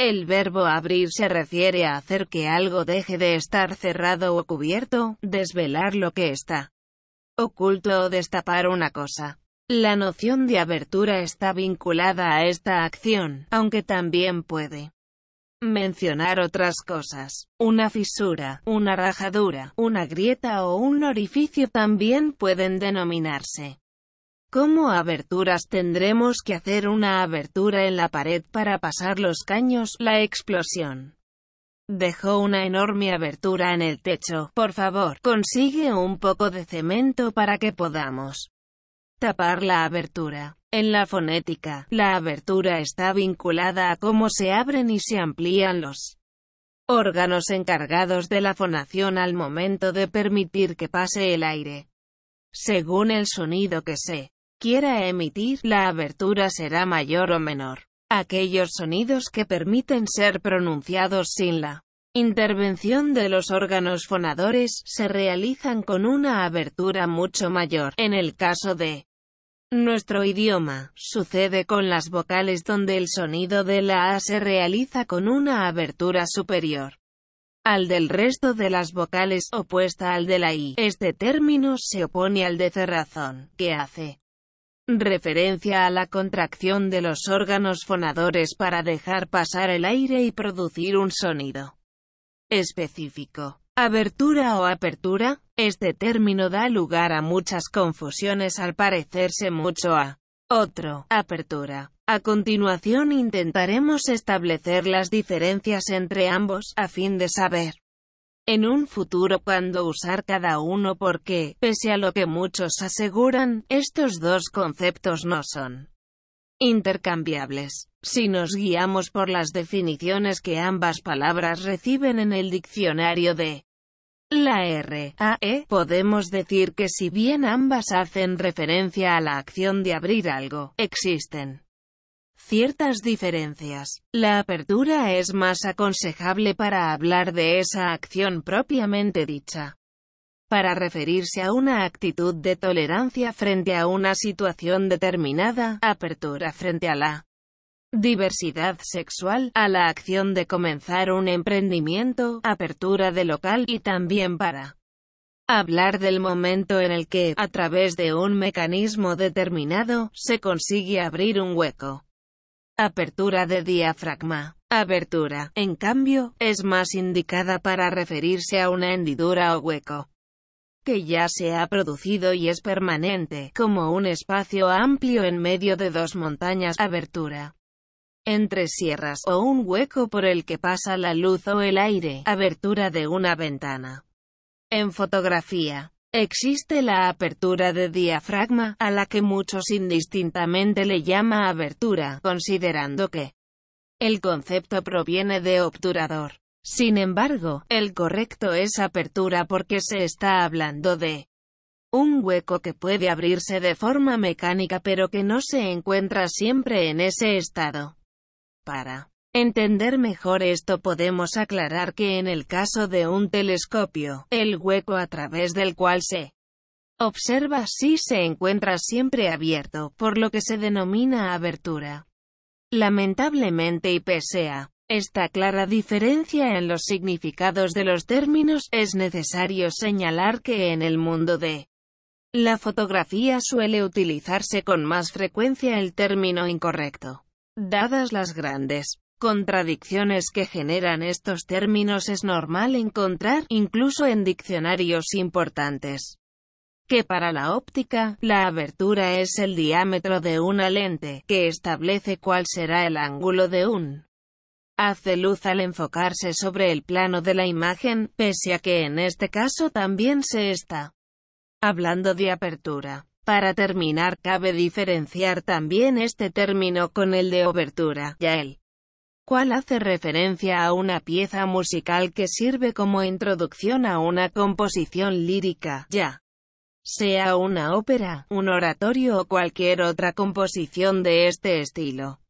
El verbo abrir se refiere a hacer que algo deje de estar cerrado o cubierto, desvelar lo que está oculto o destapar una cosa. La noción de abertura está vinculada a esta acción, aunque también puede mencionar otras cosas. Una fisura, una rajadura, una grieta o un orificio también pueden denominarse como aberturas tendremos que hacer una abertura en la pared para pasar los caños. La explosión dejó una enorme abertura en el techo. Por favor, consigue un poco de cemento para que podamos tapar la abertura. En la fonética, la abertura está vinculada a cómo se abren y se amplían los órganos encargados de la fonación al momento de permitir que pase el aire, según el sonido que se quiera emitir, la abertura será mayor o menor. Aquellos sonidos que permiten ser pronunciados sin la intervención de los órganos fonadores se realizan con una abertura mucho mayor. En el caso de nuestro idioma, sucede con las vocales donde el sonido de la A se realiza con una abertura superior al del resto de las vocales, opuesta al de la I. Este término se opone al de cerrazón, que hace referencia a la contracción de los órganos fonadores para dejar pasar el aire y producir un sonido específico. Abertura o apertura, este término da lugar a muchas confusiones al parecerse mucho a otro, apertura. A continuación intentaremos establecer las diferencias entre ambos, a fin de saber en un futuro cuando usar cada uno porque, pese a lo que muchos aseguran, estos dos conceptos no son intercambiables. Si nos guiamos por las definiciones que ambas palabras reciben en el diccionario de la RAE, podemos decir que si bien ambas hacen referencia a la acción de abrir algo, existen ciertas diferencias. La apertura es más aconsejable para hablar de esa acción propiamente dicha. Para referirse a una actitud de tolerancia frente a una situación determinada, apertura frente a la diversidad sexual, a la acción de comenzar un emprendimiento, apertura de local y también para hablar del momento en el que, a través de un mecanismo determinado, se consigue abrir un hueco. Apertura de diafragma. Abertura, en cambio, es más indicada para referirse a una hendidura o hueco que ya se ha producido y es permanente, como un espacio amplio en medio de dos montañas, abertura entre sierras o un hueco por el que pasa la luz o el aire, abertura de una ventana. En fotografía, Existe la apertura de diafragma, a la que muchos indistintamente le llama abertura, considerando que el concepto proviene de obturador. Sin embargo, el correcto es apertura porque se está hablando de un hueco que puede abrirse de forma mecánica pero que no se encuentra siempre en ese estado. Para entender mejor esto podemos aclarar que en el caso de un telescopio, el hueco a través del cual se observa si se encuentra siempre abierto, por lo que se denomina abertura. Lamentablemente y pese a esta clara diferencia en los significados de los términos, es necesario señalar que en el mundo de la fotografía suele utilizarse con más frecuencia el término incorrecto, dadas las grandes contradicciones que generan estos términos es normal encontrar, incluso en diccionarios importantes. Que para la óptica, la abertura es el diámetro de una lente, que establece cuál será el ángulo de un hace luz al enfocarse sobre el plano de la imagen, pese a que en este caso también se está hablando de apertura. Para terminar cabe diferenciar también este término con el de obertura, ya el cual hace referencia a una pieza musical que sirve como introducción a una composición lírica, ya sea una ópera, un oratorio o cualquier otra composición de este estilo.